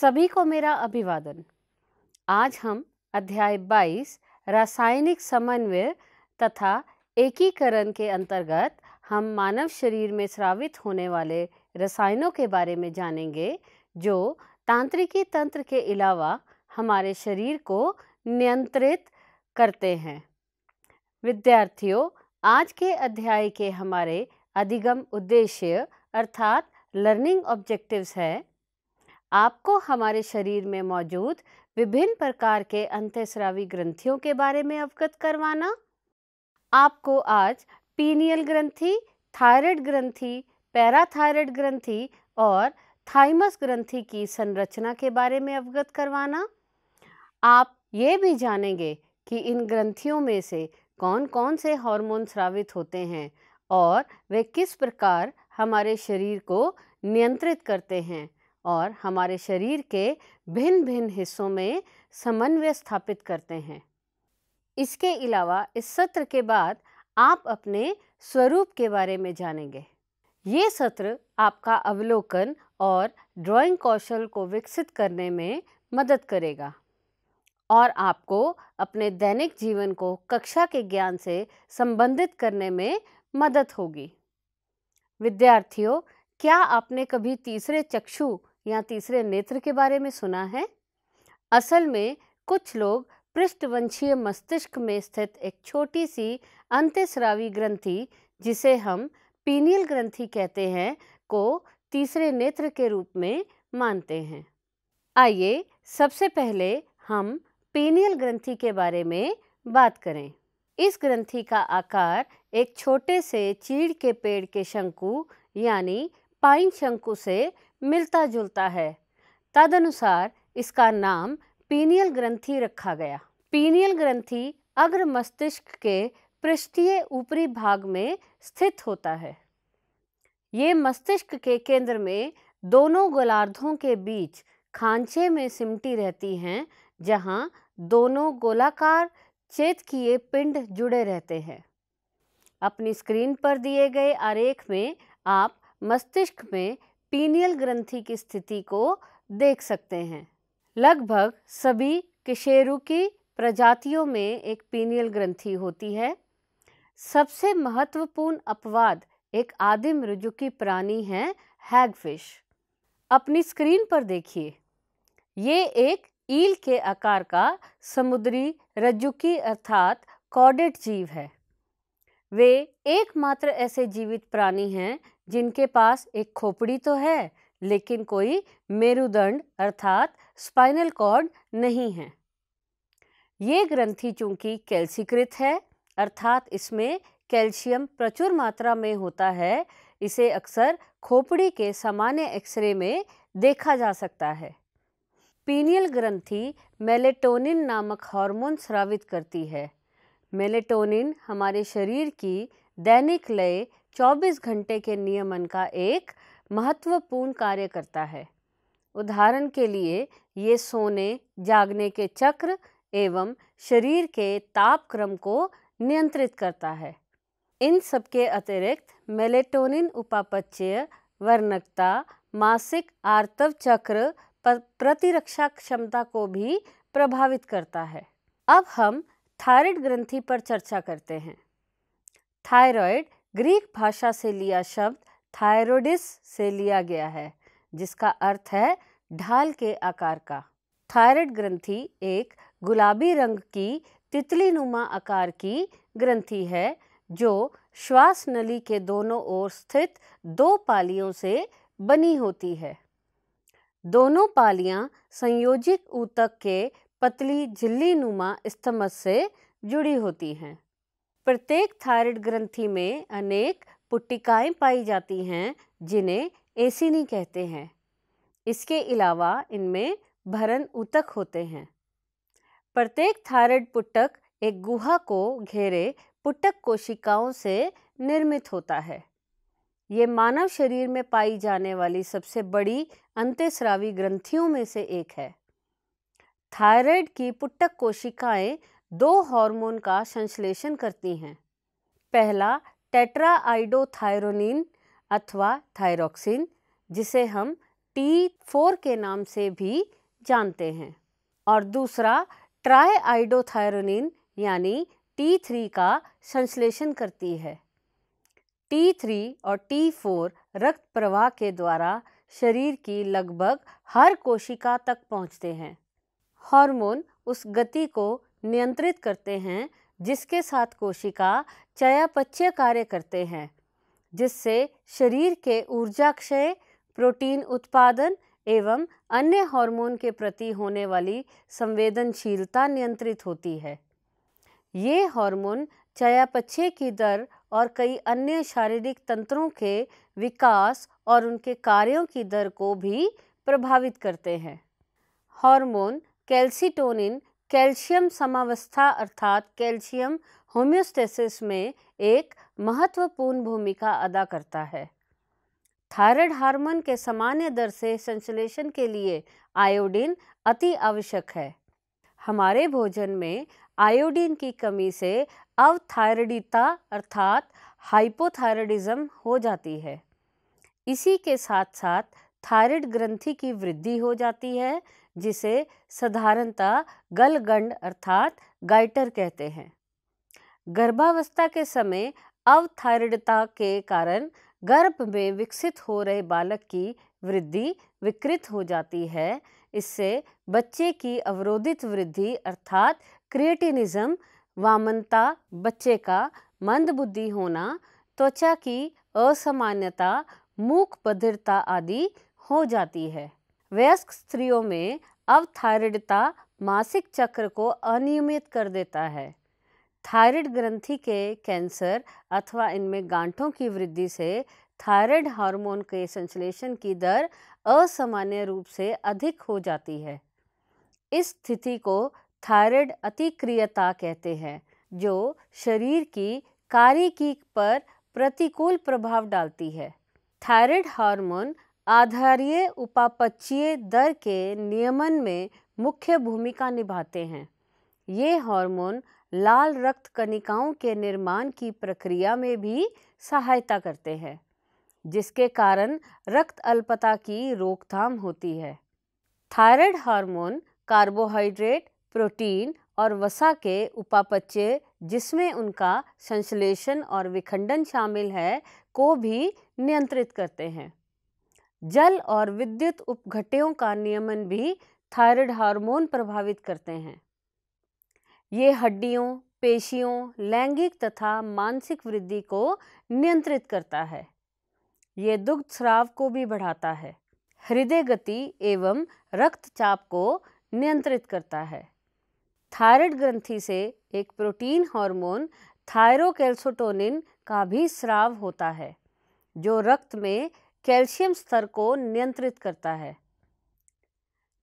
सभी को मेरा अभिवादन आज हम अध्याय 22 रासायनिक समन्वय तथा एकीकरण के अंतर्गत हम मानव शरीर में स्रावित होने वाले रसायनों के बारे में जानेंगे जो तांत्रिकी तंत्र के अलावा हमारे शरीर को नियंत्रित करते हैं विद्यार्थियों आज के अध्याय के हमारे अधिगम उद्देश्य अर्थात लर्निंग ऑब्जेक्टिव्स है आपको हमारे शरीर में मौजूद विभिन्न प्रकार के अंतःस्रावी ग्रंथियों के बारे में अवगत करवाना आपको आज पीनियल ग्रंथि थायराइड ग्रंथि पैराथायराइड ग्रंथि और थाइमस ग्रंथि की संरचना के बारे में अवगत करवाना आप ये भी जानेंगे कि इन ग्रंथियों में से कौन कौन से हार्मोन स्रावित होते हैं और वे किस प्रकार हमारे शरीर को नियंत्रित करते हैं और हमारे शरीर के भिन्न भिन्न हिस्सों में समन्वय स्थापित करते हैं इसके अलावा इस सत्र के बाद आप अपने स्वरूप के बारे में जानेंगे ये सत्र आपका अवलोकन और ड्राइंग कौशल को विकसित करने में मदद करेगा और आपको अपने दैनिक जीवन को कक्षा के ज्ञान से संबंधित करने में मदद होगी विद्यार्थियों क्या आपने कभी तीसरे चक्षु या तीसरे नेत्र के बारे में सुना है असल में कुछ लोग पृष्ठवंशीय मस्तिष्क में स्थित एक छोटी सी अंत्यस्रावी ग्रंथि जिसे हम पीनियल ग्रंथि कहते हैं को तीसरे नेत्र के रूप में मानते हैं आइए सबसे पहले हम पीनियल ग्रंथि के बारे में बात करें इस ग्रंथि का आकार एक छोटे से चीड़ के पेड़ के शंकु यानी पाइन शंकु से मिलता जुलता है तदनुसार इसका नाम पीनियल ग्रंथि रखा गया पीनियल ग्रंथि अग्र मस्तिष्क के पृष्ठीय ऊपरी भाग में स्थित होता है ये मस्तिष्क के केंद्र में दोनों गोलार्धों के बीच खांचे में सिमटी रहती हैं जहाँ दोनों गोलाकार चेत किए पिंड जुड़े रहते हैं अपनी स्क्रीन पर दिए गए आरेख में आप मस्तिष्क में पीनियल ग्रंथि की स्थिति को देख सकते हैं लगभग सभी किशेरु की प्रजातियों में एक पीनियल ग्रंथि होती है सबसे महत्वपूर्ण अपवाद एक आदिम रुजु की प्राणी है हैगफिश अपनी स्क्रीन पर देखिए ये एक ईल के आकार का समुद्री रज्जुकी अर्थात कॉडेट जीव है वे एकमात्र ऐसे जीवित प्राणी हैं जिनके पास एक खोपड़ी तो है लेकिन कोई मेरुदंड अर्थात स्पाइनल कॉर्ड नहीं है ये ग्रंथि चूंकि कैल्सीकृत है अर्थात इसमें कैल्शियम प्रचुर मात्रा में होता है इसे अक्सर खोपड़ी के सामान्य एक्सरे में देखा जा सकता है पीनियल ग्रंथि मेलेटोनिन नामक हार्मोन स्रावित करती है मेलेटोनिन हमारे शरीर की दैनिक लय 24 घंटे के नियमन का एक महत्वपूर्ण कार्य करता है उदाहरण के लिए ये सोने जागने के चक्र एवं शरीर के तापक्रम को नियंत्रित करता है इन सबके अतिरिक्त मेलेटोनिन उपापच्य वर्णकता मासिक आर्तव चक्र प्रतिरक्षा क्षमता को भी प्रभावित करता है अब हम थायराइड ग्रंथि पर चर्चा करते हैं थायराइड ग्रीक भाषा से लिया शब्द थायरोडिस से लिया गया है जिसका अर्थ है ढाल के आकार का थायराइड ग्रंथि एक गुलाबी रंग की तितली नुमा आकार की ग्रंथि है जो श्वास नली के दोनों ओर स्थित दो पालियों से बनी होती है दोनों पालियां संयोजित ऊतक के पतली झिल्ली नुमा स्तमस से जुड़ी होती हैं प्रत्येक थायराइड ग्रंथि में अनेक पुटिकाएं पाई जाती हैं जिन्हें एसिनी कहते हैं इसके अलावा इनमें भरण उतक होते हैं प्रत्येक थायराइड पुटक एक गुहा को घेरे पुटक कोशिकाओं से निर्मित होता है ये मानव शरीर में पाई जाने वाली सबसे बड़ी अंत्यस्रावी ग्रंथियों में से एक है थायराइड की पुटक कोशिकाएं दो हार्मोन का संश्लेषण करती हैं पहला टेट्राइडोथायरोनिन अथवा थायरोक्सिन जिसे हम टी फोर के नाम से भी जानते हैं और दूसरा ट्राईआइडोथायरोनिन यानी टी थ्री का संश्लेषण करती है टी थ्री और टी फोर रक्त प्रवाह के द्वारा शरीर की लगभग हर कोशिका तक पहुंचते हैं हार्मोन उस गति को नियंत्रित करते हैं जिसके साथ कोशिका चयापच्य कार्य करते हैं जिससे शरीर के ऊर्जा क्षय प्रोटीन उत्पादन एवं अन्य हार्मोन के प्रति होने वाली संवेदनशीलता नियंत्रित होती है ये हार्मोन चयापच्य की दर और कई अन्य शारीरिक तंत्रों के विकास और उनके कार्यों की दर को भी प्रभावित करते हैं हार्मोन कैल्सिटोनिन कैल्शियम समावस्था अर्थात कैल्शियम होम्योस्टेसिस में एक महत्वपूर्ण भूमिका अदा करता है थायराइड हार्मोन के सामान्य दर से संश्लेषण के लिए आयोडीन अति आवश्यक है हमारे भोजन में आयोडीन की कमी से अवथायरडिता अर्थात हाइपोथायरडिज्म हो जाती है इसी के साथ साथ थायराइड ग्रंथि की वृद्धि हो जाती है जिसे साधारणता गलगंड अर्थात गाइटर कहते हैं गर्भावस्था के समय अवथायृता के कारण गर्भ में विकसित हो रहे बालक की वृद्धि विकृत हो जाती है इससे बच्चे की अवरोधित वृद्धि अर्थात क्रिएटिनिज्म वामनता बच्चे का मंदबुद्धि होना त्वचा की असामान्यता मूक बधिरता आदि हो जाती है वयस्क स्त्रियों में अवथायरडता मासिक चक्र को अनियमित कर देता है थायराइड ग्रंथि के कैंसर अथवा इनमें गांठों की वृद्धि से थायराइड हार्मोन के संश्लेषण की दर असामान्य रूप से अधिक हो जाती है इस स्थिति को थायराइड अतिक्रियता कहते हैं जो शरीर की कार्य की पर प्रतिकूल प्रभाव डालती है थायराइड हार्मोन आधारीय उपापच्चीय दर के नियमन में मुख्य भूमिका निभाते हैं ये हार्मोन लाल रक्त कणिकाओं के निर्माण की प्रक्रिया में भी सहायता करते हैं जिसके कारण रक्त अल्पता की रोकथाम होती है थायराइड हार्मोन कार्बोहाइड्रेट प्रोटीन और वसा के उपापच्य जिसमें उनका संश्लेषण और विखंडन शामिल है को भी नियंत्रित करते हैं जल और विद्युत उपघटयों का नियमन भी थायराइड हार्मोन प्रभावित करते हैं ये हड्डियों पेशियों लैंगिक तथा मानसिक वृद्धि को नियंत्रित करता है ये दुग्ध स्राव को भी बढ़ाता है हृदय गति एवं रक्तचाप को नियंत्रित करता है थायराइड ग्रंथि से एक प्रोटीन हार्मोन थायरोकैल्सोटोनिन का भी स्राव होता है जो रक्त में कैल्शियम स्तर को नियंत्रित करता है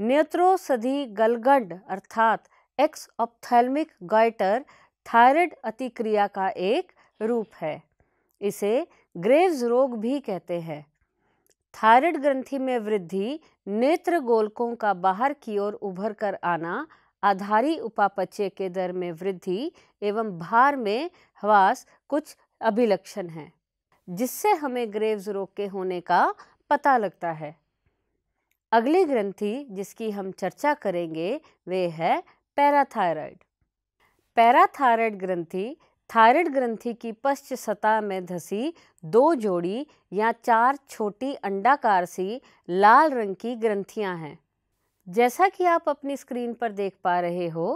नेत्रोषधि गलगंड अर्थात एक्स ऑप्थेलमिक गाइटर थायराइड अतिक्रिया का एक रूप है इसे ग्रेव्स रोग भी कहते हैं थायराइड ग्रंथि में वृद्धि नेत्र गोलकों का बाहर की ओर उभर कर आना आधारी उपापचय के दर में वृद्धि एवं भार में हवास कुछ अभिलक्षण हैं जिससे हमें ग्रेव्स रोग के होने का पता लगता है अगली ग्रंथि जिसकी हम चर्चा करेंगे वे है पैराथायरॉयड पैराथायरॉयड ग्रंथि थायरॉयड ग्रंथि की पश्च सतह में धसी दो जोड़ी या चार छोटी अंडाकार सी लाल रंग की ग्रंथियां हैं जैसा कि आप अपनी स्क्रीन पर देख पा रहे हो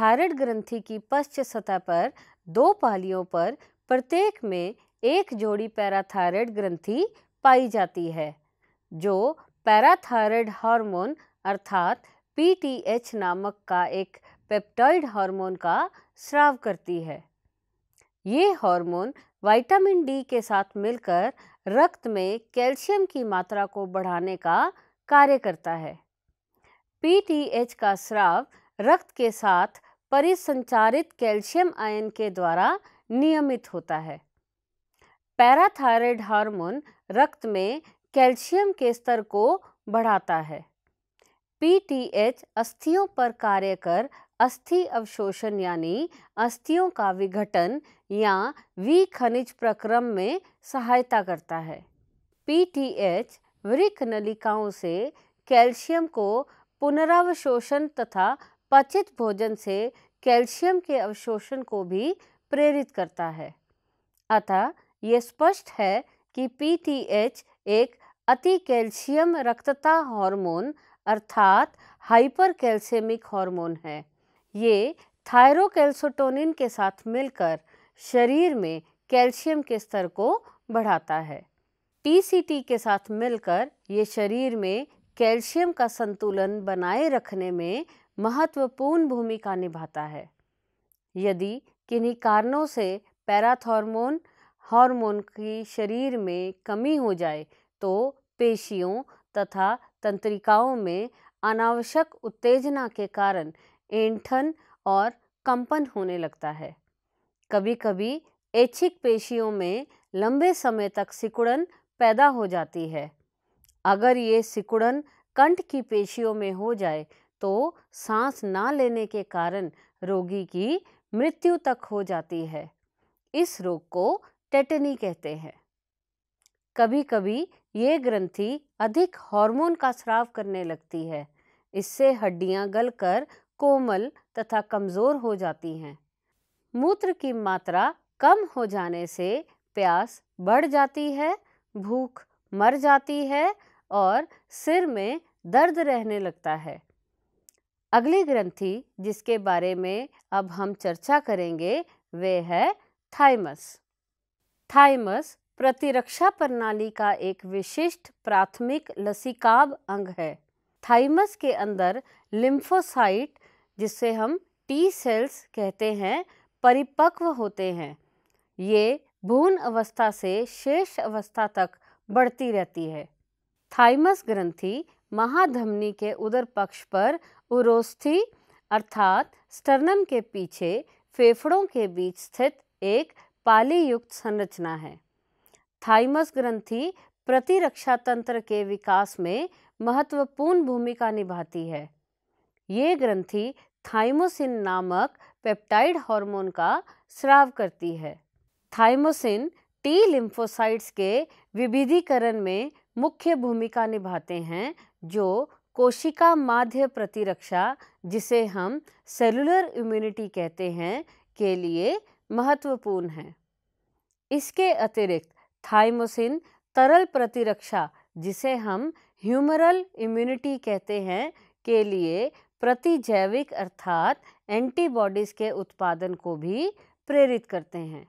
थायरॉयड ग्रंथि की पश्च सतह पर दो पालियों पर प्रत्येक में एक जोड़ी पैराथायरॉयड ग्रंथि पाई जाती है जो पैराथायरॉयड हार्मोन अर्थात पीटीएच नामक का एक पेप्टाइड हार्मोन का स्राव करती है ये हार्मोन विटामिन डी के साथ मिलकर रक्त में कैल्शियम की मात्रा को बढ़ाने का कार्य करता है पीटीएच का स्राव रक्त के साथ परिसंचारित कैल्शियम आयन के द्वारा नियमित होता है पैराथायरॉयड हार्मोन रक्त में कैल्शियम के स्तर को बढ़ाता है पीटीएच अस्थियों पर कार्य कर अस्थि अवशोषण यानी अस्थियों का विघटन या वी खनिज प्रक्रम में सहायता करता है पीटीएच वृक नलिकाओं से कैल्शियम को पुनरावशोषण तथा पचित भोजन से कैल्शियम के अवशोषण को भी प्रेरित करता है अतः ये स्पष्ट है कि पीटीएच एक अति कैल्शियम रक्तता हार्मोन अर्थात हाइपर कैल्शियमिक हॉर्मोन है ये थायरोकैल्सोटोनिन के साथ मिलकर शरीर में कैल्शियम के स्तर को बढ़ाता है टीसीटी के साथ मिलकर ये शरीर में कैल्शियम का संतुलन बनाए रखने में महत्वपूर्ण भूमिका निभाता है यदि किन्हीं कारणों से पैराथॉर्मोन हार्मोन की शरीर में कमी हो जाए तो पेशियों तथा तंत्रिकाओं में अनावश्यक उत्तेजना के कारण ऐंठन और कंपन होने लगता है कभी कभी ऐच्छिक पेशियों में लंबे समय तक सिकुड़न पैदा हो जाती है अगर ये सिकुड़न कंठ की पेशियों में हो जाए तो सांस ना लेने के कारण रोगी की मृत्यु तक हो जाती है इस रोग को टेटनी कहते हैं कभी कभी ये ग्रंथि अधिक हार्मोन का स्राव करने लगती है इससे हड्डियां गलकर कोमल तथा कमज़ोर हो जाती हैं मूत्र की मात्रा कम हो जाने से प्यास बढ़ जाती है भूख मर जाती है और सिर में दर्द रहने लगता है अगली ग्रंथि जिसके बारे में अब हम चर्चा करेंगे वे है थाइमस थाइमस प्रतिरक्षा प्रणाली का एक विशिष्ट प्राथमिक लसीकाब अंग है थाइमस के अंदर लिम्फोसाइट जिसे हम टी सेल्स कहते हैं परिपक्व होते हैं ये भून अवस्था से शेष अवस्था तक बढ़ती रहती है थाइमस ग्रंथि महाधमनी के उदर पक्ष पर उरोस्थी अर्थात स्टर्नम के पीछे फेफड़ों के बीच स्थित एक पाली युक्त संरचना है थाइमस ग्रंथि प्रतिरक्षा तंत्र के विकास में महत्वपूर्ण भूमिका निभाती है ये ग्रंथि थाइमोसिन नामक पेप्टाइड हार्मोन का स्राव करती है थाइमोसिन टी लिम्फोसाइट्स के विभिधीकरण में मुख्य भूमिका निभाते हैं जो कोशिका माध्य प्रतिरक्षा जिसे हम सेलुलर इम्यूनिटी कहते हैं के लिए महत्वपूर्ण है इसके अतिरिक्त थाइमोसिन तरल प्रतिरक्षा जिसे हम ह्यूमरल इम्यूनिटी कहते हैं के लिए प्रतिजैविक अर्थात एंटीबॉडीज़ के उत्पादन को भी प्रेरित करते हैं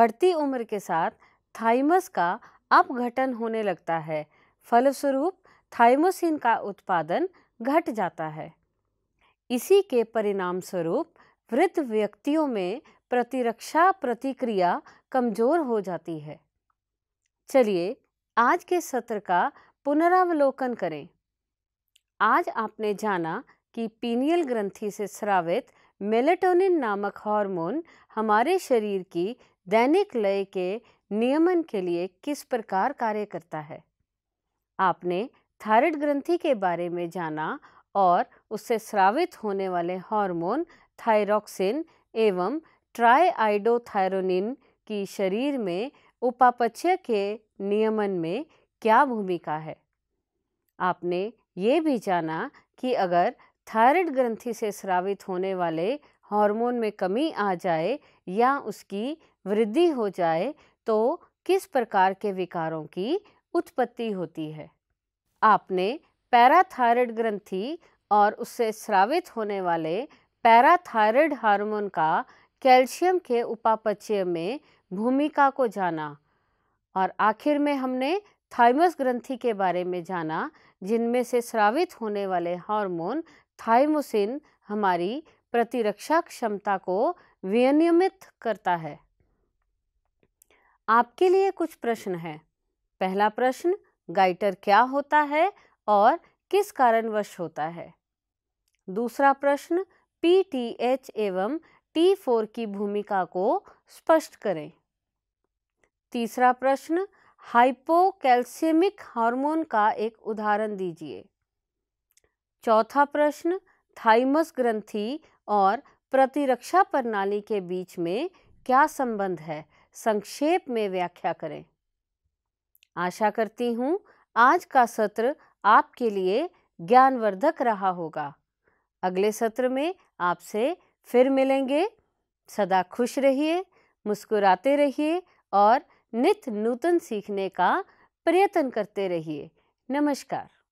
बढ़ती उम्र के साथ थाइमस का अपघटन होने लगता है फलस्वरूप थाइमोसिन का उत्पादन घट जाता है इसी के परिणाम स्वरूप वृद्ध व्यक्तियों में प्रतिरक्षा प्रतिक्रिया कमज़ोर हो जाती है चलिए आज के सत्र का पुनरावलोकन करें आज आपने जाना कि पीनियल ग्रंथि से स्रावित मेलेटोनिन नामक हार्मोन हमारे शरीर की दैनिक लय के नियमन के लिए किस प्रकार कार्य करता है आपने थायराइड ग्रंथि के बारे में जाना और उससे स्रावित होने वाले हार्मोन थायरोक्सिन एवं ट्राइआइडोथायरोनिन की शरीर में उपापचय के नियमन में क्या भूमिका है आपने ये भी जाना कि अगर थायराइड ग्रंथि से स्रावित होने वाले हार्मोन में कमी आ जाए या उसकी वृद्धि हो जाए तो किस प्रकार के विकारों की उत्पत्ति होती है आपने पैराथायराइड ग्रंथि और उससे स्रावित होने वाले पैराथायराइड हार्मोन का कैल्शियम के उपापचय में भूमिका को जाना और आखिर में हमने थाइमस ग्रंथि के बारे में जाना जिनमें से स्रावित होने वाले हार्मोन थाइमोसिन हमारी प्रतिरक्षा क्षमता को विनियमित करता है आपके लिए कुछ प्रश्न हैं पहला प्रश्न गाइटर क्या होता है और किस कारणवश होता है दूसरा प्रश्न एच एवं टी फोर की भूमिका को स्पष्ट करें तीसरा प्रश्न हाइपोकैल्सियमिक हार्मोन का एक उदाहरण दीजिए चौथा प्रश्न थाइमस ग्रंथि और प्रतिरक्षा प्रणाली के बीच में क्या संबंध है संक्षेप में व्याख्या करें आशा करती हूँ आज का सत्र आपके लिए ज्ञानवर्धक रहा होगा अगले सत्र में आपसे फिर मिलेंगे सदा खुश रहिए मुस्कुराते रहिए और नित नूतन सीखने का प्रयत्न करते रहिए नमस्कार